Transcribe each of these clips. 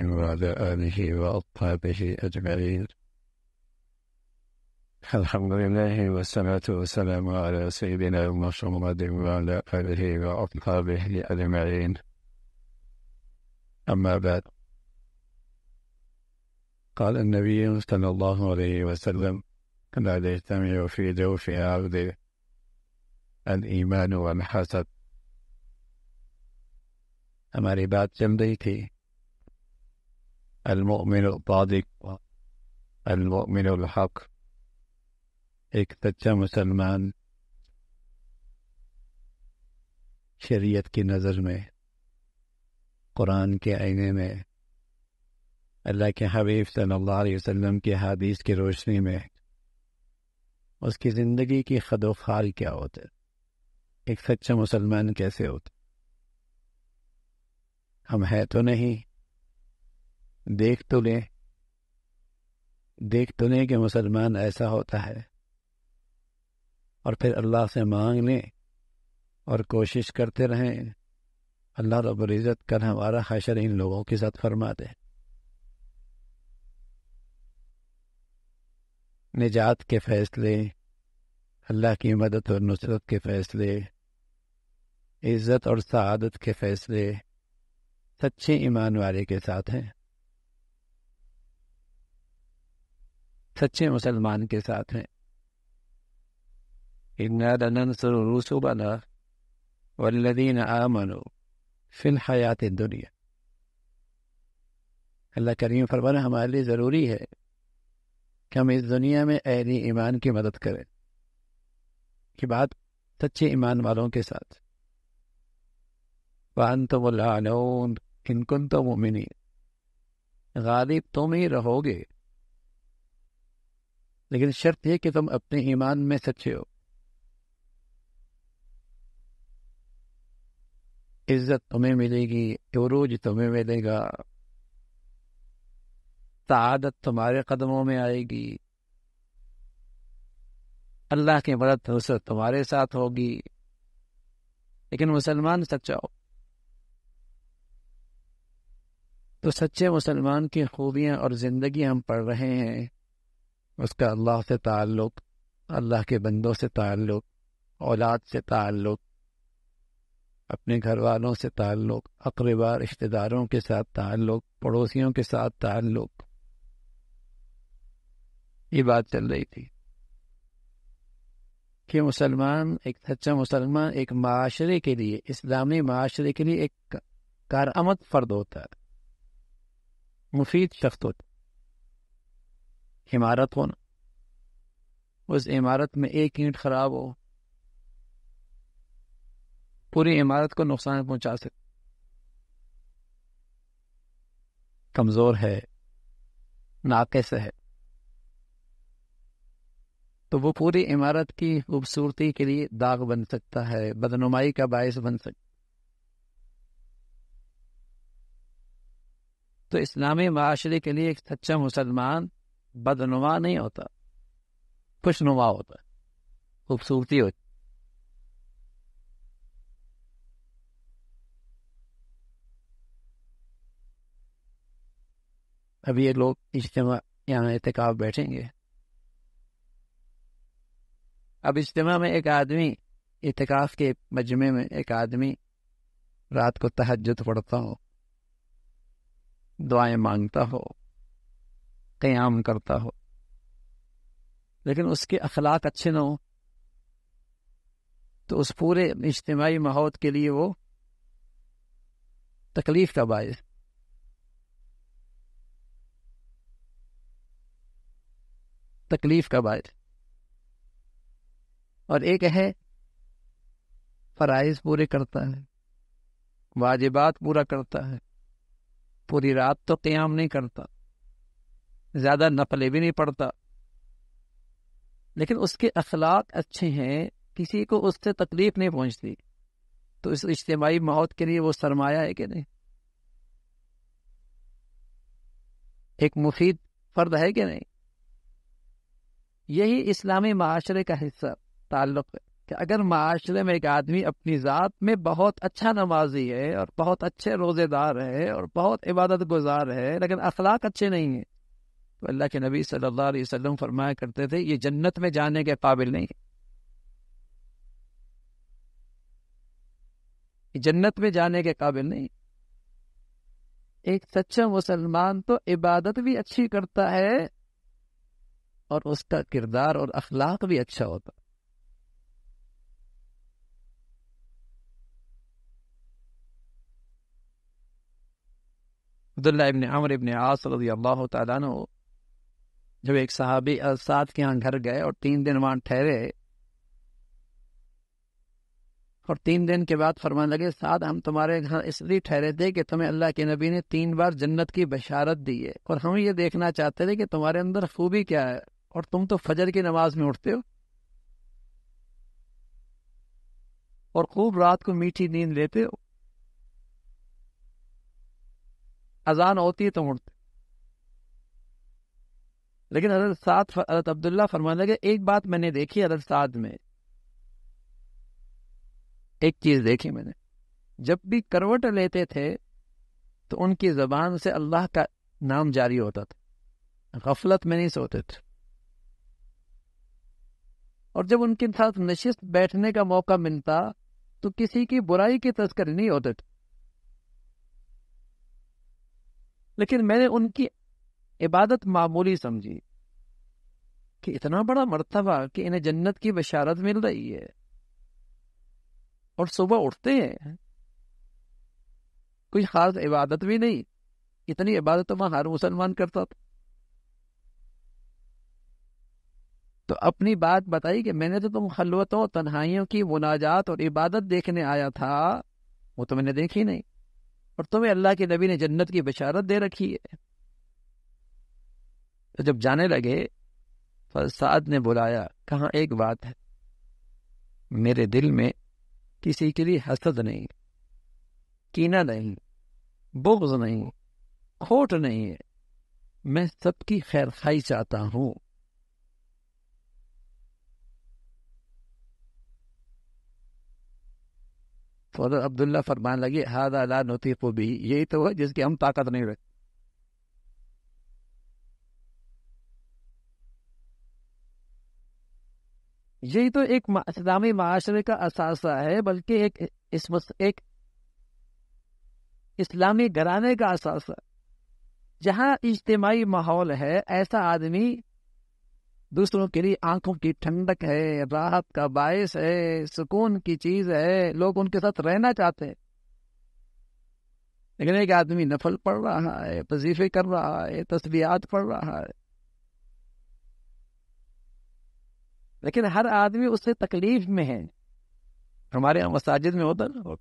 وعلى آله وأصحابه أجمعين الحمد لله والصلاة والسلام على سيدنا محمد وعلى آله وأصحابه أجمعين أما بعد قال النبي صلى الله عليه وسلم لا يجتمع في جوف عبد الإيمان والحسد أما رباط جمديتي المؤمن الصادق المؤمن الحق एक सच्चा मुसलमान शरीयत की नज़र में कुरान के आईने में अल्लाह के हबीब सल्लल्लाहु अलैहि वसल्लम की हदीस की रोशनी में उसकी ज़िंदगी की खदोखाल क्या होते एक सच्चा मुसलमान कैसे होते हम है तो नहीं देख तो लें देख तो लें कि मुसलमान ऐसा होता है और फिर अल्लाह से मांग लें और कोशिश करते रहें अल्लाह रबुल्ज़त कर हमारा हशर इन लोगों के साथ फरमा दे निजात के फैसले अल्लाह की मदद और नुसरत के फैसले इज़्ज़त और सआदत के फैसले सच्चे ईमान वाले के साथ हैं सच्चे मुसलमान के साथ हैं इन्नासुबना वल्लदीन आमनो फिल हयात दुनिया अल्लाह करीम फरमाना हमारे लिए ज़रूरी है कि हम इस दुनिया में अहल ईमान की मदद करें कि बात सच्चे ईमान वालों के साथ वान तो वो लानो किनकुन तो मिनी गालिब तुम ही रहोगे लेकिन शर्त यह कि तुम अपने ईमान में सच्चे हो इज्जत तुम्हें मिलेगी एवरोज तुम्हें मिलेगा तादत तुम्हारे कदमों में आएगी अल्लाह की मदद नुसरत तुम्हारे साथ होगी लेकिन मुसलमान सच्चा हो तो सच्चे मुसलमान की खूबियां और जिंदगी हम पढ़ रहे हैं उसका अल्लाह से ताल्लुक़ अल्लाह के बंदों से ताल्लुक़ औलाद से ताल्लुक़ अपने घर वालों से ताल्लुक़ अकरबा रिश्तेदारों के साथ ताल्लुक़ पड़ोसियों के साथ ताल्लुक़ ये बात चल रही थी कि मुसलमान एक सच्चा मुसलमान एक माशरे के लिए इस्लामी माशरे के लिए एक कारमद फर्द होता है मुफीद शख्स होता इमारत हो ना उस इमारत में एक ईंट खराब हो पूरी इमारत को नुकसान पहुंचा सकते कमजोर है नाकस है तो वो पूरी इमारत की खूबसूरती के लिए दाग बन सकता है बदनुमाई का बायस बन सकता तो इस्लामी माशरे के लिए एक सच्चा मुसलमान बदनुमा नहीं होता खुशनुमा होता है खूबसूरती होती अब ये लोग इज्तम यहाँ एहतिकाफ बैठेंगे अब इज्तम में एक आदमी इतकाफ के मजमे में एक आदमी रात को तहजद पढ़ता हो दुआएं मांगता हो क़याम करता हो लेकिन उसके अखलाक अच्छे ना हो तो उस पूरे इज्तमाही माहौल के लिए वो तकलीफ का बाय तकलीफ का बाय और एक है फ़राइज पूरे करता है वाजिबात पूरा करता है पूरी रात तो क्याम नहीं करता ज़्यादा नफले भी नहीं पड़ता लेकिन उसके अखलाक अच्छे हैं किसी को उससे तकलीफ नहीं पहुंचती तो इस इज्तमाही मौत के लिए वो सरमाया है कि नहीं एक मुफीद फर्द है कि नहीं यही इस्लामी माशरे का हिस्सा ताल्लुक है कि अगर माशरे में एक आदमी अपनी ज़ात में बहुत अच्छा नमाजी है और बहुत अच्छे रोज़ेदार है और बहुत इबादत गुजार है लेकिन अखलाक अच्छे नहीं है तो अल्लाह के नबी सल्लल्लाहु अलैहि वसल्लम फरमाया करते थे ये जन्नत में जाने के काबिल नहीं है जन्नत में जाने के काबिल नहीं एक सच्चा मुसलमान तो इबादत भी अच्छी करता है और उसका किरदार और अखलाक भी अच्छा होता अब्दुल्ला इबन अमर इबन आस रजी जब एक साहबी असाद के यहाँ घर गए और तीन दिन वहां ठहरे और तीन दिन के बाद फरमाने लगे साद हम तुम्हारे घर इसलिए ठहरे थे कि तुम्हें अल्लाह के नबी ने तीन बार जन्नत की बशारत दी है और हम ये देखना चाहते थे कि तुम्हारे अंदर खूबी क्या है और तुम तो फजर की नमाज में उठते हो और खूब रात को मीठी नींद लेते हो अजान होती है तुम तो उठते लेकिन हजरत सात हजरत अब्दुल्ला फरमा लगे एक बात मैंने देखी हजरत साद में एक चीज देखी मैंने जब भी करवट लेते थे तो उनकी जबान से अल्लाह का नाम जारी होता था गफलत में नहीं सोते थे और जब उनके साथ नशिस्त बैठने का मौका मिलता तो किसी की बुराई की तस्करी नहीं होते थे लेकिन मैंने उनकी इबादत मामूली समझी कि इतना बड़ा मरतबा कि इन्हें जन्नत की बशारत मिल रही है और सुबह उठते हैं कोई खास इबादत भी नहीं इतनी इबादत तो मैं हर मुसलमान करता था तो अपनी बात बताई कि मैंने तो तुम खलवतों तन्हाइयों की मुनाजात और इबादत देखने आया था वो तो मैंने देखी नहीं और तुम्हें अल्लाह के नबी ने जन्नत की बशारत दे रखी है तो जब जाने लगे फरसाद ने बुलाया कहा एक बात है मेरे दिल में किसी के लिए हसद नहीं कीना नहीं बोग्ज नहीं खोट नहीं है मैं सबकी खैर खाई चाहता हूं तो अब्दुल्ला फरमान लगे हादा ला नोती को भी यही तो है जिसकी हम ताकत नहीं रखते यही तो एक इस्लामी माशरे का असासा है बल्कि एक इस एक इस्लामी घराने का असासा जहां इज्तमाही माहौल है ऐसा आदमी दूसरों के लिए आंखों की ठंडक है राहत का बायस है सुकून की चीज है लोग उनके साथ रहना चाहते हैं लेकिन एक आदमी नफल पढ़ रहा है वजीफे कर रहा है तस्वीर पढ़ रहा है लेकिन हर आदमी उससे तकलीफ में है हमारे यहाँ मसाजिद में होता ना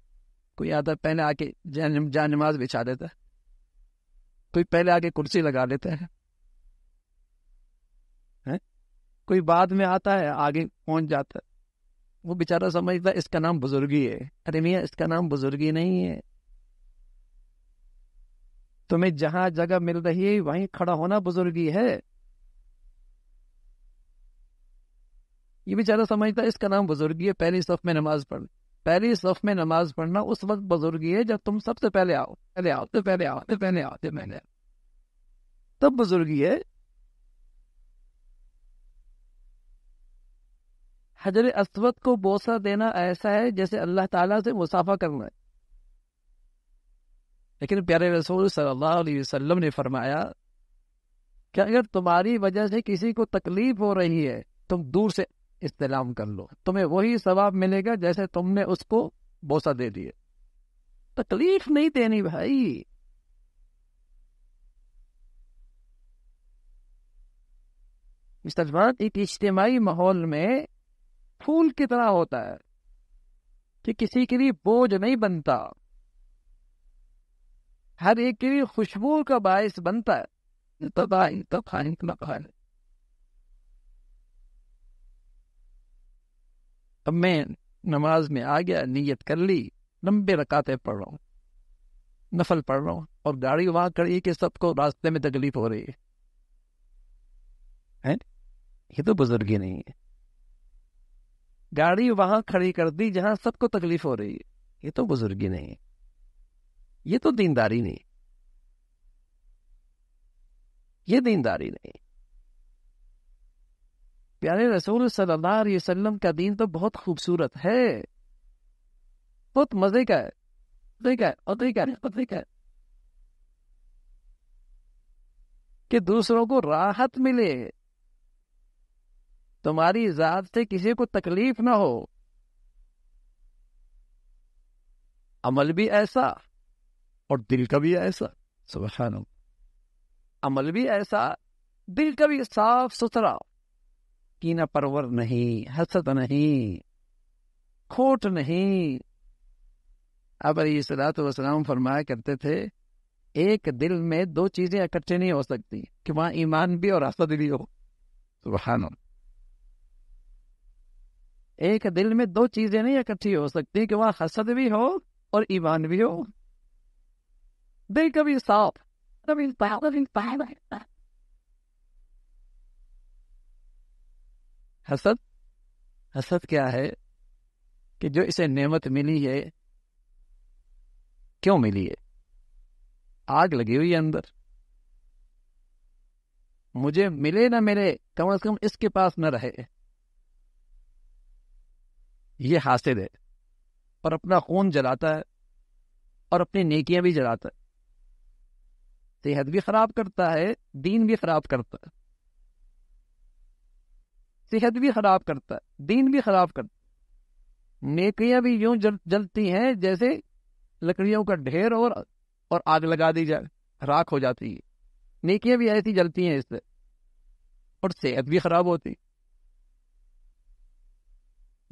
कोई आता पहले आके जान नमाज बिछा देता है कोई पहले आके कुर्सी लगा लेता है हैं कोई बाद में आता है आगे पहुंच जाता है वो बेचारा समझता है इसका नाम बुजुर्गी है अरे मियाँ इसका नाम बुजुर्गी नहीं है तुम्हें जहां जगह मिल रही है वहीं खड़ा होना बुजुर्गी है ये बेचारा समझता है इसका नाम बुजुर्गी है पहली सफ में नमाज पढ़ पहली सफ में नमाज पढ़ना उस वक्त बुजुर्गी है जब तुम सबसे पहले आओ पहले आओ तो पहले आओ तो पहले आओ तो पहले आओ तब बुजुर्गी है हजर अस्वत को बोसा देना ऐसा है जैसे अल्लाह ताला से मुसाफा करना है लेकिन प्यारे रसूल सल्लल्लाहु अलैहि वसल्लम ने फरमाया कि अगर तुम्हारी वजह से किसी को तकलीफ हो रही है तुम दूर से इस्तेलाम कर लो तुम्हें वही सवाब मिलेगा जैसे तुमने उसको बोसा दे दिए तकलीफ नहीं देनी भाई मुस्तजबात एक इज्तमाही माहौल में फूल की तरह होता है कि किसी के लिए बोझ नहीं बनता हर एक के लिए खुशबू का बायस बनता है तो अब मैं नमाज में आ गया नीयत कर ली लंबे रकाते पढ़ रहा हूँ नफल पढ़ रहा हूँ और गाड़ी वहां खड़ी कि सबको रास्ते में तकलीफ हो रही है ये तो बुजुर्गी नहीं है गाड़ी वहां खड़ी कर दी जहां सबको तकलीफ हो रही है ये तो बुजुर्गी नहीं है ये तो दीनदारी नहीं ये दीनदारी नहीं प्यारे रसूल सल्लल्लाहु अलैहि वसल्लम का दीन तो बहुत खूबसूरत है बहुत मजे का है मजे का है कि दूसरों को राहत मिले तुम्हारी जात से किसी को तकलीफ ना हो अमल भी ऐसा और दिल का भी ऐसा सुबह अमल भी ऐसा दिल का भी साफ सुथरा कीना परवर नहीं हसत नहीं खोट नहीं अब सलात वसलाम फरमाया करते थे एक दिल में दो चीजें इकट्ठे नहीं हो सकती कि वहां ईमान भी और हसद भी हो सुबहान एक दिल में दो चीजें नहीं इकट्ठी हो सकती कि वहां हसद भी हो और ईमान भी हो दिल कभी साफ कभी हसद हसद क्या है कि जो इसे नेमत मिली है क्यों मिली है आग लगी हुई है अंदर मुझे मिले ना मिले कम अज कम इसके पास न रहे ये हासिल है और अपना खून जलाता है और अपनी नेकियां भी जलाता है सेहत भी खराब करता है दीन भी खराब करता है सेहत भी खराब करता है दीन भी खराब करता है नेकियां भी यूं जल, जलती हैं जैसे लकड़ियों का ढेर और और आग लगा दी जाए राख हो जाती है नेकियां भी ऐसी जलती हैं इससे और सेहत भी खराब होती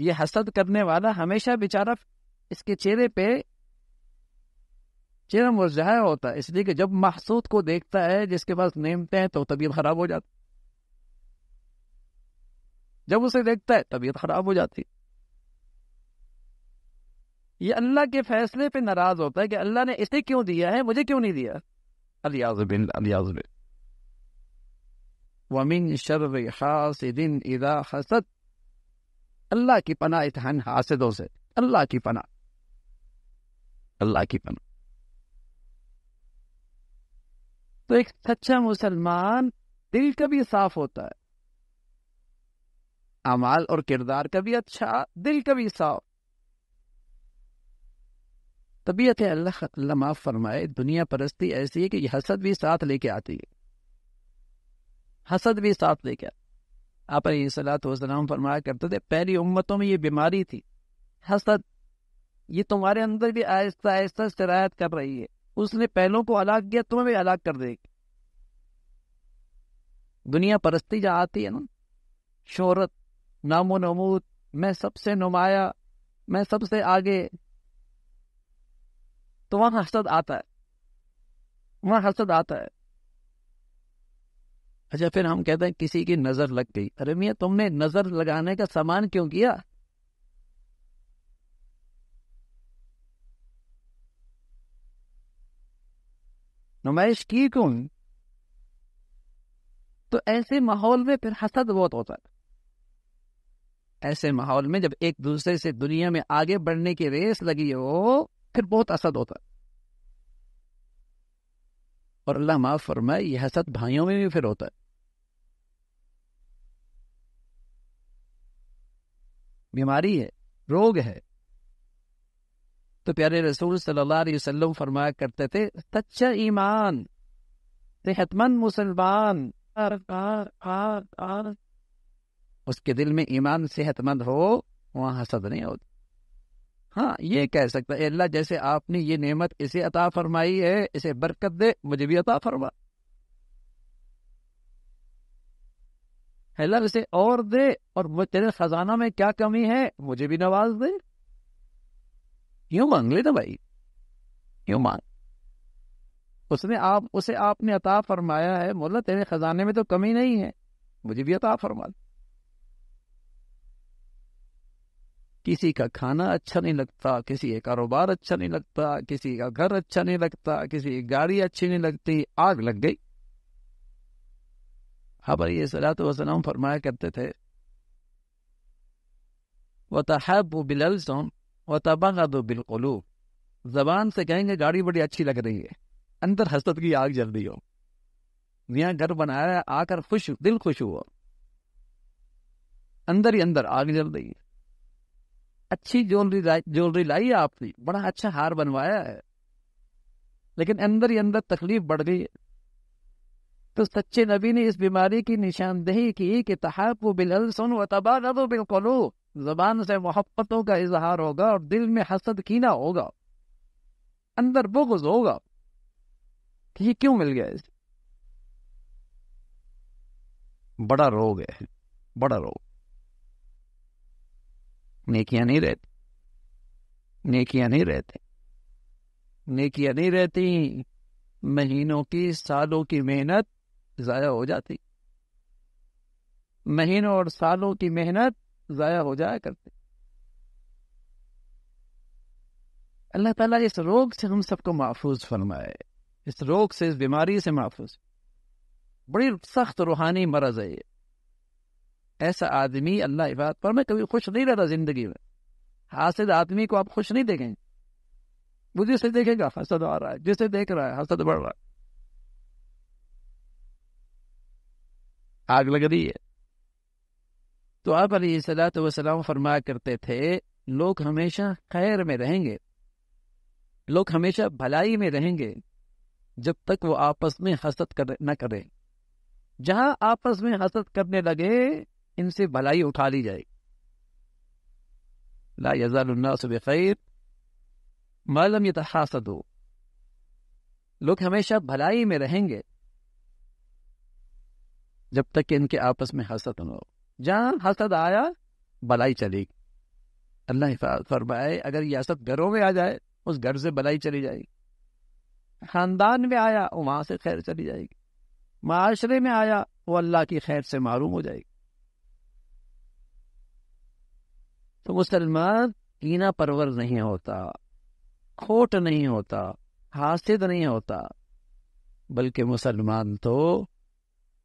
ये हसद करने वाला हमेशा बेचारा इसके चेहरे पे चेहरा मुरझाया होता है इसलिए कि जब महसूद को देखता है जिसके पास नेमते हैं तो तबीयत खराब हो जाती जब उसे देखता है तबीयत खराब हो जाती ये अल्लाह के फैसले पे नाराज होता है कि अल्लाह ने इसे क्यों दिया है मुझे क्यों नहीं दिया अलियाजिन अलियाज वमिन शर हासिदिन इदा हसद अल्लाह की पना इतहन हासिदों से अल्लाह की पना अल्लाह की पना तो एक सच्चा मुसलमान दिल कभी साफ होता है अमाल और किरदार कभी भी अच्छा दिल का भी तबीयत अल्लाह अल्लाह माफ फरमाए दुनिया परस्ती ऐसी है कि हसद भी साथ लेके आती है हसद भी साथ लेके आप सलात वसलाम फरमाया करते थे पहली उम्मतों में ये बीमारी थी हसद ये तुम्हारे अंदर भी आहिस्ता आहिस्ता शरायत कर रही है उसने पहलों को अलग किया तुम्हें भी अलग कर देगी दुनिया परस्ती जहाँ आती है ना शोहरत नामो नमूद मैं सबसे नुमाया मैं सबसे आगे तो वहां हसद आता है वहां हसद आता है अच्छा फिर हम कहते हैं किसी की नजर लग गई अरे मिया तुमने नजर लगाने का सामान क्यों किया नुमाइश की क्यों तो ऐसे माहौल में फिर हसद बहुत होता है ऐसे माहौल में जब एक दूसरे से दुनिया में आगे बढ़ने की रेस लगी हो फिर बहुत असद होता और अल्लाह माफ फरमाए यह असद भाइयों में भी फिर होता है बीमारी है रोग है तो प्यारे रसूल सल्लल्लाहु अलैहि वसल्लम फरमाया करते थे सच्चा ईमान सेहतमंद मुसलमान उसके दिल में ईमान सेहतमंद हो वहां हसद नहीं होती हाँ ये कह सकता है अल्लाह जैसे आपने ये नेमत इसे अता फरमाई है इसे बरकत दे मुझे भी अता फरमा अल्लाह इसे और दे और वो तेरे खजाना में क्या कमी है मुझे भी नवाज दे यूं मांग ले ना भाई यूं मांग उसने आप उसे आपने अता फरमाया है मोला तेरे खजाने में तो कमी नहीं है मुझे भी अता फरमा दे किसी का खाना अच्छा नहीं लगता किसी का कारोबार अच्छा नहीं लगता किसी का घर अच्छा नहीं लगता किसी की गाड़ी अच्छी नहीं लगती आग लग गई हबर हाँ ये सलात वसलाम फरमाया करते थे वतहब बिलसम दो बिलकुलू जबान से कहेंगे गाड़ी बड़ी अच्छी लग रही है अंदर हसरत की आग जल रही हो यहाँ घर बनाया आकर खुश दिल खुश हुआ अंदर ही अंदर आग जल रही है अच्छी ज्वेलरी ज्वेलरी लाई है आपने बड़ा अच्छा हार बनवाया है लेकिन अंदर ही अंदर तकलीफ बढ़ गई तो सच्चे नबी ने इस बीमारी की निशानदेही की कि तहाकू बिलहल सुन व दो बिल्कुल जबान से मोहब्बतों का इजहार होगा और दिल में हसद कीना होगा अंदर बुगज होगा कि ये क्यों मिल गया इस बड़ा रोग है बड़ा रोग नेकियां नहीं रहती नेकियां नहीं रहते नेकियां नहीं रहती महीनों की सालों की मेहनत जाया हो जाती महीनों और सालों की मेहनत जाया हो जाया करती अल्लाह ताला इस रोग से हम सबको महफूज फरमाए इस रोग से इस बीमारी से महफूज बड़ी सख्त रूहानी मरज है ये ऐसा आदमी अल्लाह इबाद पर मैं कभी खुश नहीं रहता जिंदगी में हासिल आदमी को आप खुश नहीं देखेंगे वो जिसे देखेगा हसद आ रहा है जिसे देख रहा है हसद बढ़ रहा है आग लग रही है तो आप सलात वसलाम फरमाया करते थे लोग हमेशा खैर में रहेंगे लोग हमेशा भलाई में रहेंगे जब तक वो आपस में हसद कर न करें जहां आपस में हसद करने लगे इनसे भलाई उठा ली जाएगी ला मालम ये तहासद हो लोग हमेशा भलाई में रहेंगे जब तक कि इनके आपस में हसद न हो जहां हसद आया भलाई चलेगी अल्लाह फरमाए अगर ये हसद घरों में आ जाए उस घर से भलाई चली जाएगी खानदान में आया वहां से खैर चली जाएगी माशरे में आया वो अल्लाह की खैर से महरूम हो जाएगी तो मुसलमान कीना परवर नहीं होता खोट नहीं होता हासिद नहीं होता बल्कि मुसलमान तो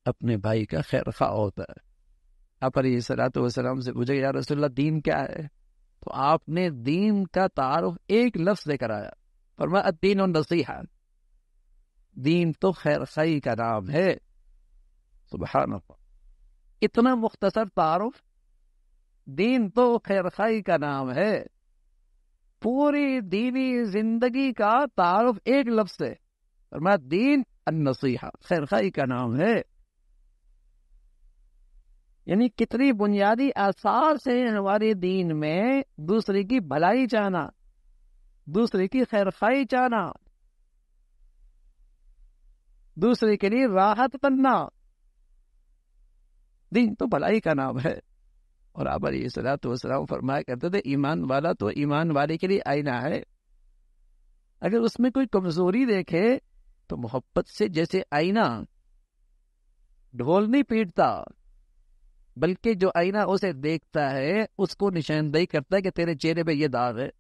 अपने भाई का खैर खा होता है आप सलात वसलाम से पूछे यार रसोल्ला दीन क्या है तो आपने दीन का तारुफ एक लफ्ज लेकर आया पर मैं दीन और नसीहा दीन तो खैर खई का नाम है सुबह इतना मुख्तसर तारुफ दीन तो खैर खाई का नाम है पूरी दीनी जिंदगी का तारुफ एक लफ्ज है और मैं दीन नसीहा खैर खाई का नाम है यानी कितनी बुनियादी आसार से हमारे दीन में दूसरे की भलाई चाहना दूसरे की खैर खाई चाहना दूसरे के लिए राहत बनना दीन तो भलाई का नाम है और आप सलाम फरमाया करते थे ईमान वाला तो ईमान वाले के लिए आईना है अगर उसमें कोई कमजोरी देखे तो मोहब्बत से जैसे आईना ढोल नहीं पीटता बल्कि जो आईना उसे देखता है उसको निशानदेही करता है कि तेरे चेहरे पे ये दाग है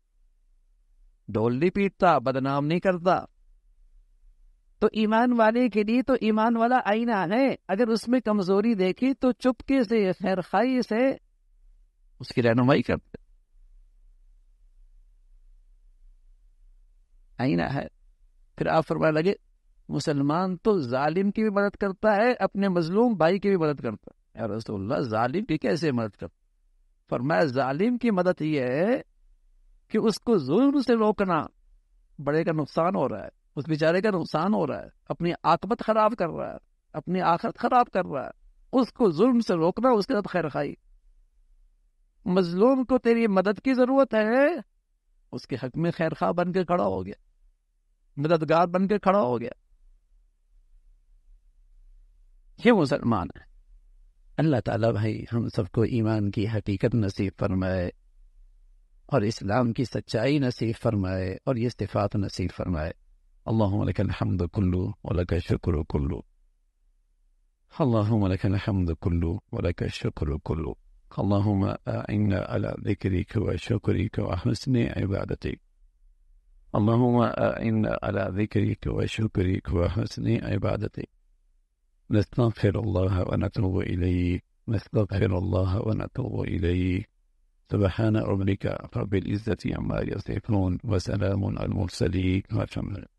ढोल नहीं पीटता बदनाम नहीं करता तो ईमान वाले के लिए तो ईमान वाला आईना है अगर उसमें कमजोरी देखी तो चुपके से खैर खाई से उसकी रहनुमाई करते आईना है फिर आप फरमाने लगे मुसलमान तो जालिम की भी मदद करता है अपने मजलूम भाई की भी मदद करता है रसोल्ला जालिम की कैसे मदद करता फरमाया जालिम की मदद यह है कि उसको जुल्म से रोकना बड़े का नुकसान हो रहा है उस बेचारे का नुकसान हो रहा है अपनी आकबत खराब कर रहा है अपनी आखरत खराब कर रहा है उसको जुल्म से रोकना उसके साथ खैर खाई मजलूम को तेरी मदद की जरूरत है उसके हक में खैर खा बन के खड़ा हो गया मददगार बन के खड़ा हो गया ये मुसलमान है अल्लाह ताला भाई हम सबको ईमान की हकीकत नसीब फरमाए और इस्लाम की सच्चाई नसीब फरमाए और ये इस्तीफ़ात नसीब फरमाए अल्लाहमद कुल्लू वलक शुक्र कुल्लू अल्लाहमद कुल्लू वलक शुक्र कुल्लू اللهم أعنا على ذكرك وشكرك وحسن عبادتك اللهم أعنا على ذكرك وشكرك وحسن عبادتك نستغفر الله ونتوب إليه نستغفر الله ونتوب إليه سبحان ربك رب العزة عما يصفون وسلام على المرسلين والحمد